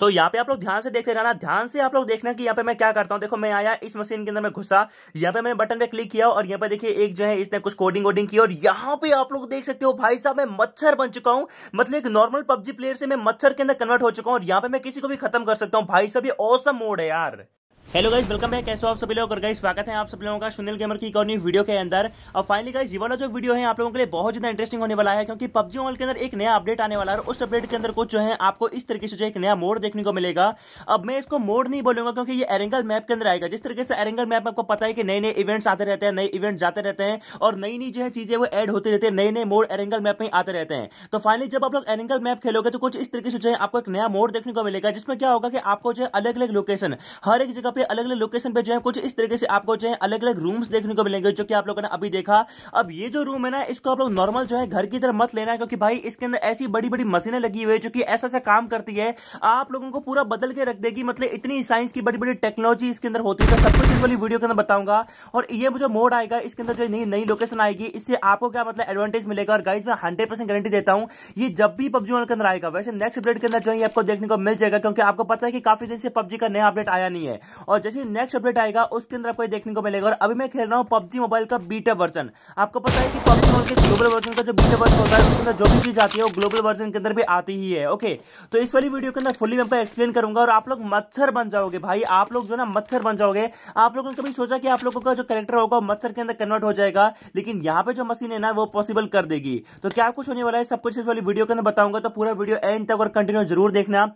सो तो यहाँ पे आप लोग ध्यान से देखते रहना ध्यान से आप लोग देखना कि यहाँ पे मैं क्या करता हूँ देखो मैं आया इस मशीन के अंदर मैं घुसा यहाँ पे मैंने बटन पे क्लिक किया और यहाँ पे देखिए एक जो है इसने कुछ कोडिंग वोडिंग की और यहाँ पे आप लोग देख सकते हो भाई साहब मैं मच्छर बन चुका हूँ मतलब एक नॉर्मल पब्जी प्लेयर से मैं मच्छर के अंदर कन्वर्ट हो चुका हूँ और यहाँ पे मैं किसी को भी खत्म कर सकता हूँ भाई साहब ये औसम मोड है यार हेलो गाइज वेलकम है कैसे हो आप सभी लोग और गाइस स्वागत है आप सभी लोगों का सुनील गेमर की एक और न्यू वीडियो के अंदर और फाइनली गाइस ये वाला जो वीडियो है आप लोगों के लिए बहुत ज्यादा इंटरेस्टिंग होने वाला है क्योंकि पब्जी मॉल के अंदर एक नया अपडेट आने वाला है और उस अपडेट के अंदर कुछ जो है आपको इस तरीके से जो एक नया मोड देखने को मिलेगा अब मैं इसको मोड नहीं बोलूंगा क्योंकि ये एरेंगल मैप के अंदर आएगा जिस तरीके से एरेंगल मैप आपको पता है कि नए नए इवेंट्स आते रहते हैं नए इवेंट जाते रहते हैं और नई नई जो है चीजें वो एड होती रहती है नए नए मोड एरेंगल मैप में आते रहते हैं तो फाइनली जब आप लोग एरेंगल मैप खेलोगे तो कुछ इस तरीके से जो है आपको एक नया मोड देखने को मिलेगा जिसमें क्या होगा कि आपको जो है अलग अलग लोकेशन हर एक जगह पे अलग अलग लोकेशन पे जो है कुछ इस तरीके से आपको जो है अलग अलग रूम्स देखने को मिलेंगे जो कि आप लोगों ने अभी देखा अब ये जो रूम है ना इसको आप लोग नॉर्मल जो है घर की तरफ मत लेना है क्योंकि भाई इसके अंदर ऐसी बड़ी बड़ी मशीनें लगी हुई है जो कि ऐसा ऐसा काम करती है आप लोगों को पूरा बदल के रख देगी मतलब इतनी साइंस की बड़ी बड़ी टेक्नोलॉजी इसके अंदर होती है तो सब कुछ इस वाली वीडियो के अंदर बताऊंगा और ये जो मोड आएगा इसके अंदर जो नई नई लोकेशन आएगी इससे आपको क्या मतलब एडवांटेज मिलेगा और गाइज मैं हंड्रेड परसेंट गारंटी देता हूं ये जब भी पब्जी मोबाइल के अंदर आएगा वैसे नेक्स्ट अपडेट के अंदर जो है आपको देखने को मिल जाएगा क्योंकि आपको पता है कि काफी दिन से पब्जी का नया अपडेट आया नहीं है और और जैसे नेक्स्ट अपडेट आएगा उसके अंदर आपको देखने को मिलेगा और अभी मैं खेल रहा हूँ पब्जी मोबाइल का बीटा वर्जन आपको पता है कि पब्जी मोबाइल के ग्लोबल वर्जन का जो बीटा वर्जन होता है उसके अंदर जो भी चीज आती है वो ग्लोबल वर्जन के अंदर भी आती ही है ओके तो इस वाली वीडियो के अंदर फुली मैं एक्सप्लेन करूंगा और आप लोग मच्छर बन जाओगे भाई आप लोग जो ना मच्छर बन जाओगे आप लोगों ने कभी सोचा कि आप लोगों का जो करेक्टर होगा मच्छर के अंदर कन्वर्ट हो जाएगा लेकिन यहाँ पे जो मशीन है ना वो पॉसिबल कर देगी तो क्या कुछ होने वाला है सब कुछ इस वाली वीडियो के अंदर बताऊंगा तो पूरा वीडियो एंड तक और कंटिन्यू जरूर देखना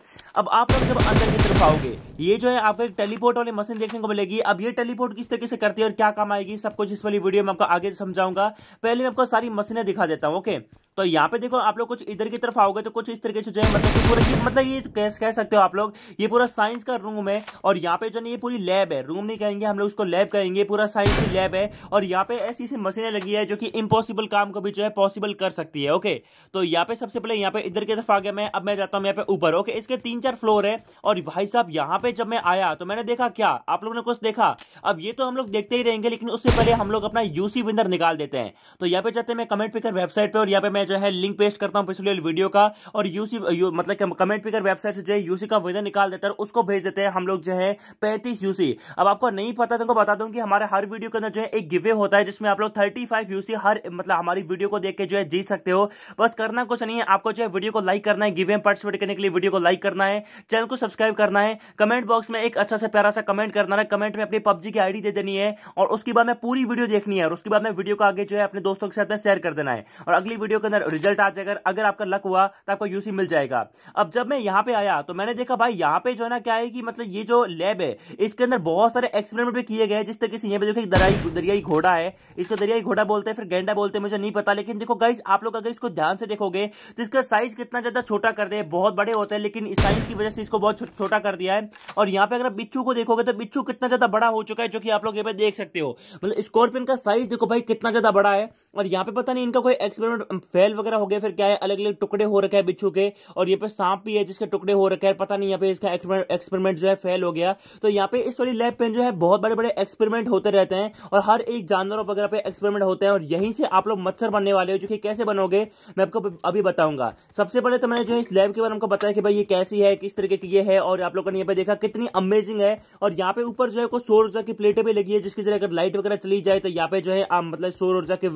अब आप लोग जब अंदर की तरफ आओगे ये जो है आपको एक टेलीपोर्ट वाली वाली मशीन देखने को मिलेगी अब ये टेलीपोर्ट किस तरीके से करती है और क्या काम आएगी सब कुछ इस वाली वीडियो में आपको आगे समझाऊंगा पहले मैं आपको सारी मशीनें दिखा देता हूँ ओके तो यहाँ पे देखो आप लोग कुछ इधर की तरफ आओगे तो कुछ इस तरीके से जो है मतलब कि पूरा मतलब ये कह, कह सकते हो आप लोग ये पूरा साइंस का रूम है और यहाँ पे जो ये पूरी लैब है रूम नहीं कहेंगे हम लोग उसको लैब कहेंगे पूरा साइंस की लैब है और यहाँ पे ऐसी ऐसी मशीनें लगी है जो कि इम्पॉसिबल काम को भी जो है पॉसिबल कर सकती है ओके तो यहाँ पे सबसे पहले यहाँ पे इधर की तरफ आ गया मैं अब मैं जाता हूँ यहाँ पे ऊपर ओके इसके तीन चार फ्लोर है और भाई साहब यहाँ पे जब मैं आया तो मैंने देखा क्या आप लोगों ने कुछ देखा अब ये तो हम लोग देखते ही रहेंगे लेकिन उससे पहले हम लोग अपना यूसी विनर निकाल देते हैं तो यहाँ पे जाते हैं मैं कमेंट पे कर वेबसाइट पे और यहाँ पे मैं जो है लिंक पेस्ट करता हूँ पिछले वीडियो का और यूसी यू, मतलब कमेंट पिकर वेबसाइट से जो है यूसी का वेदन निकाल देता है उसको भेज देते हैं हम लोग जो है पैंतीस यूसी अब आपको नहीं पता तो बता दूँ कि हमारे हर वीडियो के अंदर जो है एक गिवे होता है जिसमें आप लोग थर्टी फाइव यूसी हर मतलब हमारी वीडियो को देख के जो है जीत सकते हो बस करना कुछ नहीं है आपको जो है वीडियो को लाइक करना है गिवे में पार्टिसिपेट करने के लिए वीडियो को लाइक करना है चैनल को सब्सक्राइब करना है कमेंट बॉक्स में एक अच्छा सा प्यारा सा कमेंट करना है कमेंट में अपनी पब्जी की आईडी दे देनी है और उसके बाद में पूरी वीडियो देखनी है और उसके बाद में वीडियो को आगे जो है अपने दोस्तों के साथ में शेयर कर देना है और अगली वीडियो के अंदर अंदर रिजल्ट आ जाएगा अगर आपका लक हुआ तो आपको यूसी मिल जाएगा अब जब मैं यहाँ पे आया तो मैंने देखा भाई यहाँ पे जो है ना क्या है कि मतलब ये जो लैब है इसके अंदर बहुत सारे एक्सपेरिमेंट भी किए गए जिस तरीके से यहाँ पे देखो दरियाई दरियाई घोड़ा है इसको दरियाई घोड़ा बोलते हैं फिर गेंडा बोलते हैं मुझे नहीं पता लेकिन देखो गाइस आप लोग अगर इसको ध्यान से देखोगे तो इसका साइज कितना ज्यादा छोटा कर दे बहुत बड़े होते हैं लेकिन इस साइज की वजह से इसको बहुत छोटा कर दिया है और यहाँ पे अगर बिच्छू को देखोगे तो बिच्छू कितना ज्यादा बड़ा हो चुका है जो कि आप लोग यहाँ पे देख सकते हो मतलब स्कॉर्पियन का साइज देखो भाई कितना ज्यादा बड़ा है और यहाँ पे पता नहीं इनका कोई एक्सपेरिमेंट फैल वगैरह हो गया फिर क्या है अलग अलग टुकड़े हो रखे हैं बिच्छू के और यहाँ पे सांप भी है जिसके टुकड़े हो रखे हैं पता नहीं यहाँ पे इसका एक्सपेरिमेंट जो है फेल हो गया तो यहाँ पे इस वाली लैब पे जो है बहुत बड़े बड़े एक्सपेरिमेंट होते रहते हैं और हर एक जानवरों वगैरह पे एक्सपेरिमेंट होते हैं और यहीं से आप लोग मच्छर बनने वाले हो जो कि कैसे बनोगे मैं आपको अभी बताऊंगा सबसे पहले तो मैंने जो है इस लैब के बारे में बताया कि भाई ये कैसी है किस तरीके की ये है और आप लोगों ने यहाँ पे देखा कितनी अमेजिंग है और यहाँ पे ऊपर जो है कुछ सौर ऊर्जा की प्लेटें भी लगी है जिसकी जरिए अगर लाइट वगैरह चली जाए तो यहाँ पे जो है मतलब सौर ऊर्जा की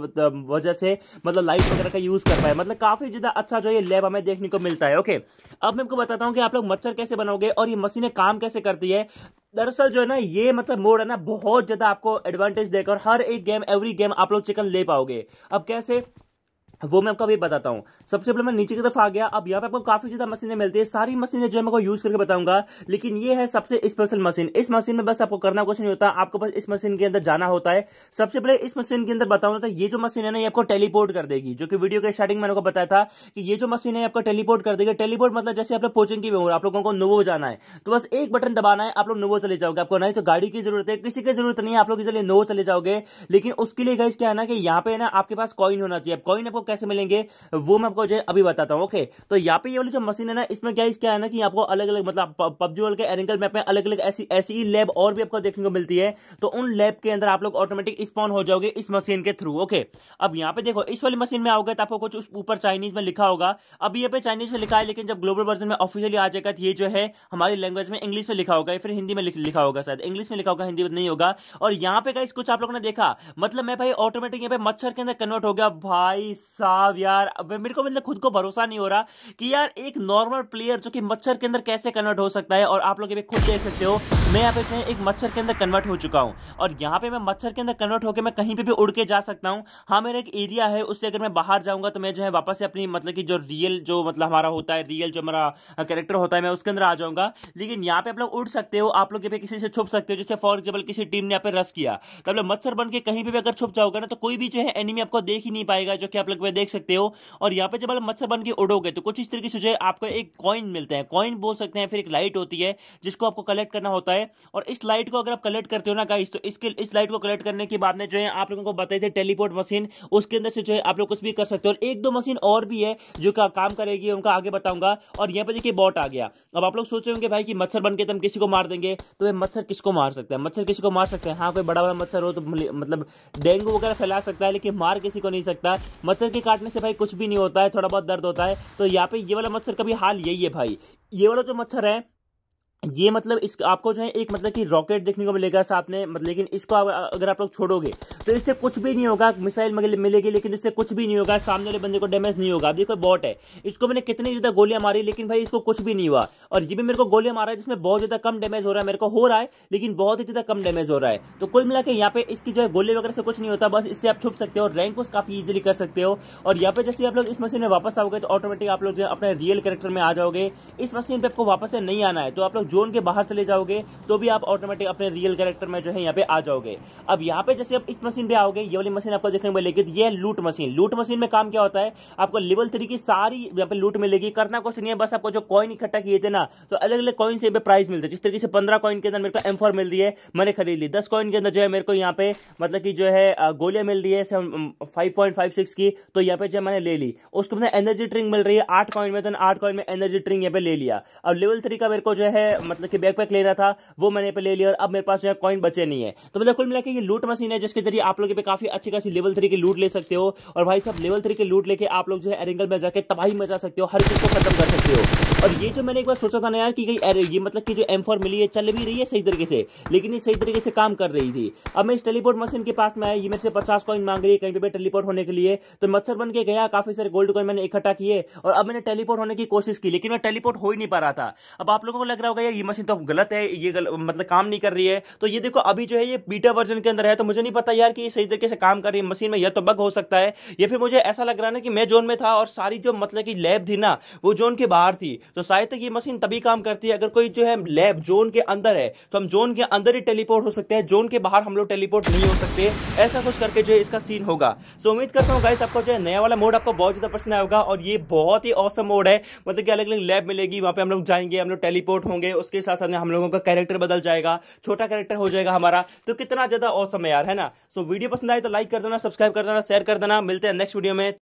वजह से मतलब लाइट वगैरह का यूज़ कर पाए मतलब काफ़ी ज़्यादा अच्छा जो ये लैब हमें देखने को मिलता है ओके अब मैं आपको बताता हूँ कि आप लोग मच्छर कैसे बनाओगे और ये मशीनें काम कैसे करती है दरअसल जो है ना ये मतलब मोड है ना बहुत ज़्यादा आपको एडवांटेज देकर हर एक गेम एवरी गेम आप लोग चिकन ले पाओगे अब कैसे वो मैं आपको अभी बताता हूँ सबसे पहले मैं नीचे की तरफ आ गया अब यहाँ पे आपको काफी ज्यादा मशीनें मिलती है सारी मशीनें जो है मैं यूज करके बताऊंगा लेकिन ये है सबसे स्पेशल मशीन इस मशीन में बस आपको करना कुछ नहीं होता आपको बस इस मशीन के अंदर जाना होता है सबसे पहले इस मशीन के अंदर बताऊंगा ये जो मशीन है ना ये आपको टेलीपोर्ट कर देगी जो कि वीडियो के स्टार्टिंग में आपको बताया था कि ये जो मशीन है आपको टेलीपोर्ट कर देगी टेलीपोर्ट मतलब जैसे आप लोग पोचिंग की आप लोगों को नोवो जाना है तो बस एक बटन दबाना है आप लोग नोवो चले जाओगे आपको नहीं तो गाड़ी की जरूरत है किसी की जरूरत नहीं है आप लोग इसलिए नोवो चले जाओगे लेकिन उसके लिए गाइज क्या है ना कि यहाँ पे ना आपके पास कॉइन होना चाहिए कॉइन आपको कैसे मिलेंगे वो मैं आपको जो अभी बताता हूँ ओके तो यहाँ पे ये वाली जो मशीन है ना इसमें क्या क्या है ना कि आपको अलग अलग मतलब पबजी वर्ल्ड के एरिंकल मैप में अलग अलग ऐसी ऐसी ही लैब और भी आपको देखने को मिलती है तो उन लैब के अंदर आप लोग ऑटोमेटिक स्पॉन हो जाओगे इस मशीन के थ्रू ओके अब यहाँ पे देखो इस वाली मशीन में आओगे तो आपको कुछ ऊपर चाइनीज में लिखा होगा अब ये पे चाइनीज में लिखा है लेकिन जब ग्लोबल वर्जन में ऑफिशियली आ जाएगा तो ये जो है हमारी लैंग्वेज में इंग्लिश में लिखा होगा फिर हिंदी में लिखा होगा शायद इंग्लिश में लिखा होगा हिंदी में नहीं होगा और यहाँ पे कुछ आप लोगों ने देखा मतलब मैं भाई ऑटोमेटिक यहाँ पे मच्छर के अंदर कन्वर्ट हो गया भाई साहब यार अब मेरे को मतलब खुद को भरोसा नहीं हो रहा कि यार एक नॉर्मल प्लेयर जो कि मच्छर के अंदर कैसे कन्वर्ट हो सकता है और आप लोग ये खुद देख सकते हो मैं यहाँ पे एक मच्छर के अंदर कन्वर्ट हो चुका हूँ और यहाँ पे मैं मच्छर के अंदर कन्वर्ट होकर मैं कहीं पे भी उड़ के जा सकता हूँ हाँ मेरा एक एरिया है उससे अगर मैं बाहर जाऊँगा तो मैं जो है वापस से अपनी मतलब की जो रियल जो मतलब हमारा होता है रियल जो हमारा कैरेक्टर होता है मैं उसके अंदर आ जाऊँगा लेकिन यहाँ पे आप लोग उड़ सकते हो आप लोग किसी से छुप सकते हो जैसे फॉर एग्जाम्पल किसी टीम ने यहाँ पे रस किया तो आप लोग मच्छर बन के कहीं पर भी अगर छुप जाओगे ना तो कोई भी जो है एनिमी आपको देख ही नहीं पाएगा जो कि आप लोग है देख सकते हो और यहाँ पे जब आप मच्छर बन के उड़ोगे तो कुछ इस तरीके से जो है आपको एक कॉइन मिलता है कॉइन बोल सकते हैं फिर एक लाइट होती है जिसको आपको कलेक्ट करना होता है और इस लाइट को अगर आप कलेक्ट करते हो ना गाइस तो इसके इस लाइट को कलेक्ट करने के बाद में जो है आप लोगों को बताए थे टेलीपोर्ट मशीन उसके अंदर से जो है आप लोग कुछ भी कर सकते हो और एक दो मशीन और भी है जो काम करेगी उनका आगे बताऊंगा और यहाँ पे देखिए बॉट आ गया अब आप लोग सोच रहे होंगे भाई कि मच्छर बन के तुम तो किसी को मार देंगे तो ये मच्छर किसको मार सकते हैं मच्छर किसी को मार सकते हैं हाँ कोई बड़ा बड़ा मच्छर हो तो मतलब, मतलब डेंगू वगैरह फैला सकता है लेकिन मार किसी को नहीं सकता मच्छर के काटने से भाई कुछ भी नहीं होता है थोड़ा बहुत दर्द होता है तो यहाँ पे ये वाला मच्छर का भी हाल यही है भाई ये वाला जो मच्छर है ये मतलब इस आपको जो है एक मतलब कि रॉकेट देखने को मिलेगा साथ में मतलब लेकिन इसको अगर आप लोग छोड़ोगे तो इससे कुछ भी नहीं होगा मिसाइल मिलेगी लेकिन इससे कुछ भी नहीं होगा सामने वाले बंदे को डैमेज नहीं होगा देखो बॉट है इसको मैंने कितनी ज़्यादा गोलियां मारी लेकिन भाई इसको कुछ भी नहीं हुआ और ये भी मेरे को गोलियां मारा है जिसमें बहुत ज़्यादा कम डैमेज हो रहा है मेरे को हो रहा है लेकिन बहुत ही ज़्यादा कम डैमेज हो रहा है तो कुल मिला के यहाँ पे इसकी जो है गोली वगैरह से कुछ नहीं होता बस इससे आप छुप सकते हो रैंक उस काफ़ी ईजिली कर सकते हो और यहाँ पे जैसे आप लोग इस मशीन में वापस आओगे तो ऑटोमेटिक आप लोग जो है अपने रियल करेक्टर में आ जाओगे इस मशीन पर आपको वापस नहीं आना है तो आप लोग जोन के बाहर चले जाओगे तो भी आप ऑटोमेटिक अपने रियल कैरेक्टर में जो है यहाँ पे आ जाओगे अब यहाँ पे जैसे आप इस मशीन पे आओगे ये वाली मशीन आपको देखने को मिलेगी ये लूट मशीन लूट मशीन में काम क्या होता है आपको लेवल थ्री की सारी यहाँ पे लूट मिलेगी करना कुछ नहीं है बस आपको जो कॉइन इकट्ठा किए थे ना तो अलग अलग कॉइन से प्राइस मिलते जिस तरीके से पंद्रह कॉइन के अंदर मेरे को एम फोर मिल रही है मैंने खरीद ली दस कॉइन के अंदर जो है मेरे को यहाँ पे मतलब की जो है गोलियां मिल रही है फाइव पॉइंट की तो यहाँ पे जो मैंने ले ली उसको मैंने एनर्जी ड्रिंक मिल रही है आठ कॉइन में तो आठ कॉइन में एनर्जी ड्रिंक यहाँ पे ले लिया अब लेवल थ्री का मेरे को जो है मतलब कि बैकपैक लेना था वो मैंने पे ले लिया और अब मेरे पास जो है कॉइन बचे नहीं है तो मतलब कुल मिला ये लूट मशीन है जिसके जरिए आप लोग पे काफी अच्छी खासी लेवल थ्री की लूट ले सकते हो और भाई साहब लेवल थ्री की लूट लेके आप लोग जो है एरिंगल में जाकर तबाही मचा सकते हो हर चीज को खत्म कर सकते हो और ये जो मैंने एक बार सोचा था ना यार कि कहीं ये मतलब कि जो एम फोर मिली है चल भी रही है सही तरीके से लेकिन ये सही तरीके से काम कर रही थी अब मैं इस टेलीपोर्ट मशीन के पास में आया ये मेरे से पचास कॉइन मांग रही है कहीं पे भी टेलीपोर्ट होने के लिए तो मच्छर बन के गया काफी सारे गोल्ड कॉइन मैंने इकट्ठा किए और अब मैंने टेलीपोर्ट होने की कोशिश की लेकिन मैं टेलीपोर्ट हो ही नहीं पा रहा था अब आप लोगों को लग रहा होगा ये मशीन तो गलत है ये गल, मतलब काम नहीं कर रही है तो ये देखो अभी जो है ये बीटा वर्जन के अंदर है तो मुझे नहीं पता यार कि ये सही तरीके से काम कर रही है मशीन में यह तो बग हो सकता है या फिर मुझे ऐसा लग रहा है ना कि मैं जोन में था और सारी जो मतलब की लैब थी ना वो जोन के बाहर थी तो शायद तक ये मशीन तभी काम करती है अगर कोई जो है लैब जोन के अंदर है तो हम जोन के अंदर ही टेलीपोर्ट हो सकते हैं जोन के बाहर हम लोग टेलीपोर्ट नहीं हो सकते ऐसा कुछ करके जो है इसका सीन होगा सो उम्मीद करता हूँ गाइस आपको जो है नया वाला मोड आपको बहुत ज़्यादा पसंद आएगा और ये बहुत ही औसम मोड है मतलब कि अलग अलग लैब मिलेगी वहां पे हम लोग जाएंगे हम लोग टेलीपोर्ट होंगे उसके साथ साथ हम लोगों का कैरेक्टर बदल जाएगा छोटा कैरेक्टर हो जाएगा हमारा तो कितना ज़्यादा औसम है यार है ना सो वीडियो पसंद आए तो लाइक कर देना सब्सक्राइब कर देना शेयर कर देना मिलते हैं नेक्स्ट वीडियो में